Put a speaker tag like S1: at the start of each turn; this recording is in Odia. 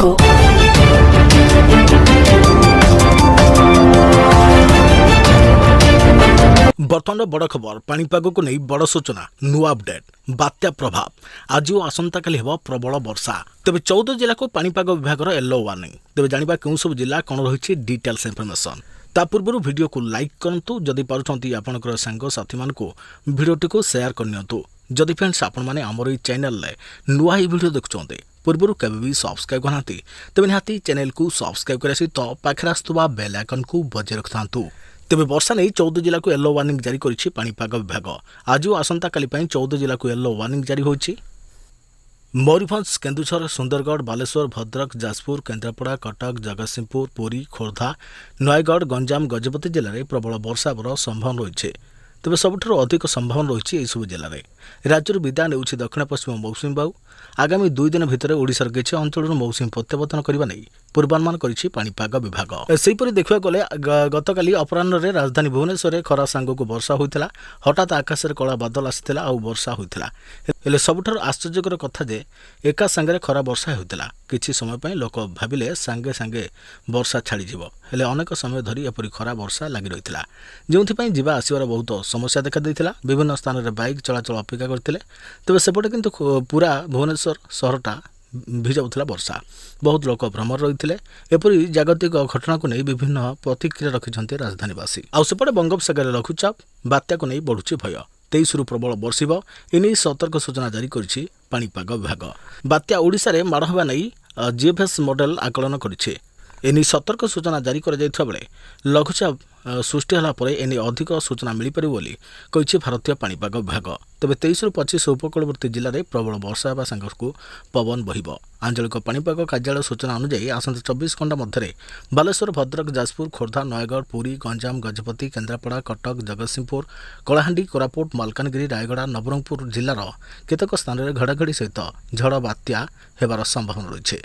S1: Go. ବର୍ତ୍ତମାନର ବଡ଼ ଖବର ପାଣିପାଗକୁ ନେଇ ବଡ଼ ସୂଚନା ନୂଆ ଅପଡେଟ୍ ବାତ୍ୟା ପ୍ରଭାବ ଆଜି ଓ ଆସନ୍ତାକାଲି ହେବ ପ୍ରବଳ ବର୍ଷା ତେବେ ଚଉଦ ଜିଲ୍ଲାକୁ ପାଣିପାଗ ବିଭାଗର ୟେଲୋ ୱାର୍ଣ୍ଣିଂ ତେବେ ଜାଣିବା କେଉଁ ସବୁ ଜିଲ୍ଲା କ'ଣ ରହିଛି ଡିଟେଲ୍ସ ଇନଫର୍ମେସନ୍ ତା ପୂର୍ବରୁ ଭିଡ଼ିଓକୁ ଲାଇକ୍ କରନ୍ତୁ ଯଦି ପାରୁଛନ୍ତି ଆପଣଙ୍କର ସାଙ୍ଗସାଥିମାନଙ୍କୁ ଭିଡ଼ିଓଟିକୁ ସେୟାର କରିନିଅନ୍ତୁ ଯଦି ଫ୍ରେଣ୍ଡସ୍ ଆପଣମାନେ ଆମର ଏଇ ଚ୍ୟାନେଲରେ ନୂଆ ଏଇ ଭିଡ଼ିଓ ଦେଖୁଛନ୍ତି ପୂର୍ବରୁ କେବେ ବି ସବସ୍କ୍ରାଇବ୍ କରୁନାହାନ୍ତି ତେବେ ନିହାତି ଚ୍ୟାନେଲକୁ ସବସ୍କ୍ରାଇବ୍ କରିବା ସହିତ ପାଖରେ ଆସୁଥିବା ବେଲ୍ ଆଇକନ୍କୁ ବଜାୟ ରଖିଥାନ୍ତୁ ତେବେ ବର୍ଷା ନେଇ ଚଉଦ ଜିଲ୍ଲାକୁ ୟେଲୋ ୱାର୍ଣ୍ଣିଂ ଜାରି କରିଛି ପାଣିପାଗ ବିଭାଗ ଆଜି ଓ ଆସନ୍ତାକାଲି ପାଇଁ ଚଉଦ ଜିଲ୍ଲାକୁ ୟେଲୋ ୱାର୍ଣ୍ଣିଂ ଜାରି ହୋଇଛି ମୟୂରଭଞ୍ଜ କେନ୍ଦୁଝର ସୁନ୍ଦରଗଡ଼ ବାଲେଶ୍ୱର ଭଦ୍ରକ ଯାଜପୁର କେନ୍ଦ୍ରାପଡ଼ା କଟକ ଜଗତସିଂହପୁର ପୁରୀ ଖୋର୍ଦ୍ଧା ନୟାଗଡ଼ ଗଞ୍ଜାମ ଗଜପତି ଜିଲ୍ଲାରେ ପ୍ରବଳ ବର୍ଷା ହେବାର ସମ୍ଭାବନା ରହିଛି ତେବେ ସବୁଠାରୁ ଅଧିକ ସମ୍ଭାବନା ରହିଛି ଏହିସବୁ ଜିଲ୍ଲାରେ ରାଜ୍ୟରୁ ବିଦାୟ ନେଉଛି ଦକ୍ଷିଣ ପଶ୍ଚିମ ମୌସୁମୀ ବାୟୁ ଆଗାମୀ ଦୁଇ ଦିନ ଭିତରେ ଓଡ଼ିଶାର କିଛି ଅଞ୍ଚଳରୁ ମୌସୁମୀ ପ୍ରତ୍ୟାବର୍ତ୍ତନ କରିବା ନେଇ ପୂର୍ବାନୁମାନ କରିଛି ପାଣିପାଗ ବିଭାଗ ସେହିପରି ଦେଖିବାକୁ ଗଲେ ଗତକାଲି ଅପରାହ୍ନରେ ରାଜଧାନୀ ଭୁବନେଶ୍ୱରରେ ଖରା ସାଙ୍ଗକୁ ବର୍ଷା ହୋଇଥିଲା ହଠାତ୍ ଆକାଶରେ କଳା ବାଦଲ ଆସିଥିଲା ଆଉ ବର୍ଷା ହୋଇଥିଲା ହେଲେ ସବୁଠାରୁ ଆଶ୍ଚର୍ଯ୍ୟକର କଥା ଯେ ଏକା ସାଙ୍ଗରେ ଖରା ବର୍ଷା ହେଉଥିଲା କିଛି ସମୟ ପାଇଁ ଲୋକ ଭାବିଲେ ସାଙ୍ଗେ ସାଙ୍ଗେ ବର୍ଷା ଛାଡ଼ିଯିବ ହେଲେ ଅନେକ ସମୟ ଧରି ଏପରି ଖରା ବର୍ଷା ଲାଗି ରହିଥିଲା ଯେଉଁଥିପାଇଁ ଯିବା ଆସିବାର ବହୁତ ସମସ୍ୟା ଦେଖାଦେଇଥିଲା ବିଭିନ୍ନ ସ୍ଥାନରେ ବାଇକ୍ ଚଳାଚଳ ଅପେକ୍ଷା କରିଥିଲେ ତେବେ ସେପଟେ କିନ୍ତୁ ପୁରା ଭୁବନେଶ୍ୱର ସହରଟା ଭିଜାଉଥିଲା ବର୍ଷା ବହୁତ ଲୋକ ଭ୍ରମର ରହିଥିଲେ ଏପରି ଜାଗତିକ ଘଟଣାକୁ ନେଇ ବିଭିନ୍ନ ପ୍ରତିକ୍ରିୟା ରଖିଛନ୍ତି ରାଜଧାନୀବାସୀ ଆଉ ସେପଟେ ବଙ୍ଗୋପସାଗରରେ ଲଘୁଚାପ ବାତ୍ୟାକୁ ନେଇ ବଢ଼ୁଛି ଭୟ ତେଇଶରୁ ପ୍ରବଳ ବର୍ଷିବ ଏନେଇ ସତର୍କ ସୂଚନା ଜାରି କରିଛି ପାଣିପାଗ ବିଭାଗ ବାତ୍ୟା ଓଡ଼ିଶାରେ ମାଡ଼ ହେବା ନେଇ ଜିଏଫ୍ଏସ୍ ମଡ଼େଲ୍ ଆକଳନ କରିଛି ଏନେଇ ସତର୍କ ସୂଚନା ଜାରି କରାଯାଇଥିବା ବେଳେ ଲଘୁଚାପ ସୃଷ୍ଟି ହେଲା ପରେ ଏନେଇ ଅଧିକ ସୂଚନା ମିଳିପାରିବ ବୋଲି କହିଛି ଭାରତୀୟ ପାଣିପାଗ ବିଭାଗ ତେବେ ତେଇଶରୁ ପଚିଶ ଉପକୂଳବର୍ତ୍ତୀ ଜିଲ୍ଲାରେ ପ୍ରବଳ ବର୍ଷା ହେବା ସାଙ୍ଗକୁ ପବନ ବହିବ ଆଞ୍ଚଳିକ ପାଣିପାଗ କାର୍ଯ୍ୟାଳୟ ସୂଚନା ଅନୁଯାୟୀ ଆସନ୍ତା ଚବିଶ ଘଣ୍ଟା ମଧ୍ୟରେ ବାଲେଶ୍ୱର ଭଦ୍ରକ ଯାଜପୁର ଖୋର୍ଦ୍ଧା ନୟାଗଡ଼ ପୁରୀ ଗଞ୍ଜାମ ଗଜପତି କେନ୍ଦ୍ରାପଡ଼ା କଟକ ଜଗତସିଂହପୁର କଳାହାଣ୍ଡି କୋରାପୁଟ ମାଲକାନଗିରି ରାୟଗଡ଼ା ନବରଙ୍ଗପୁର ଜିଲ୍ଲାର କେତେକ ସ୍ଥାନରେ ଘଡ଼ାଘଡ଼ି ସହିତ ଝଡ଼ ବାତ୍ୟା ହେବାର ସମ୍ଭାବନା ରହିଛି